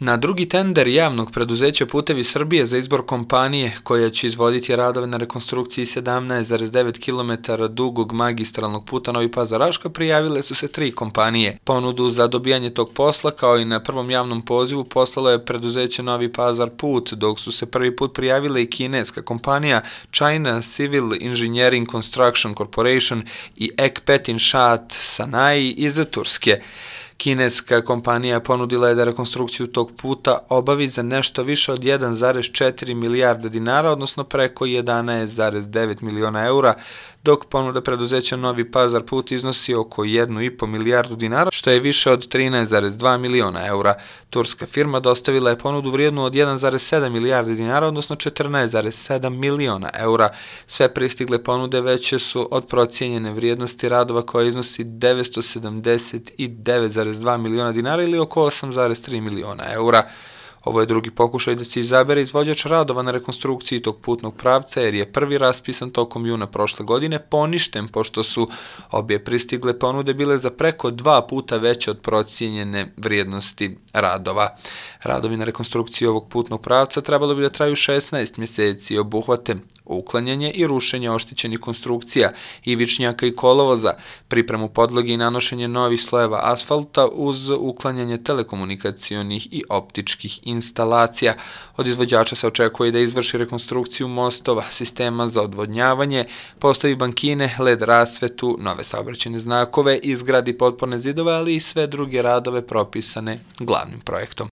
Na drugi tender javnog preduzeća Putevi Srbije za izbor kompanije koja će izvoditi radove na rekonstrukciji 17,9 km dugog magistralnog puta Novi Pazar Raška prijavile su se tri kompanije. Ponudu za dobijanje tog posla kao i na prvom javnom pozivu poslalo je preduzeće Novi Pazar Put dok su se prvi put prijavile i kineska kompanija China Civil Engineering Construction Corporation i Ekpetin Shat Sanai iz Turske. Kineska kompanija ponudila je da rekonstrukciju tog puta obavi za nešto više od 1,4 milijarda dinara, odnosno preko 11,9 miliona eura, dok ponuda preduzeća Novi Pazar put iznosi oko 1,5 milijardu dinara, što je više od 13,2 miliona eura. Turska firma dostavila je ponudu vrijednu od 1,7 milijardi dinara, odnosno 14,7 miliona eura. Sve pristigle ponude veće su od procijenjene vrijednosti radova koja iznosi 979,9 1,2 miliona dinara ili oko 8,3 miliona eura. Ovo je drugi pokušaj da se izabere izvođač radova na rekonstrukciji tog putnog pravca jer je prvi raspisan tokom juna prošle godine poništen pošto su obje pristigle ponude bile za preko dva puta veće od procijenjene vrijednosti radova. Radovi na rekonstrukciji ovog putnog pravca trebalo bi da traju 16 mjeseci i obuhvate uklanjanje i rušenje oštećenih konstrukcija, ivičnjaka i kolovoza, pripremu podloge i nanošenje novih slojeva asfalta uz uklanjanje telekomunikacijonih i optičkih instalacija. Od izvođača se očekuje da izvrši rekonstrukciju mostova, sistema za odvodnjavanje, postavi bankine, led rasvetu, nove saobraćene znakove, izgradi potporne zidove, ali i sve druge radove propisane glavnim projektom.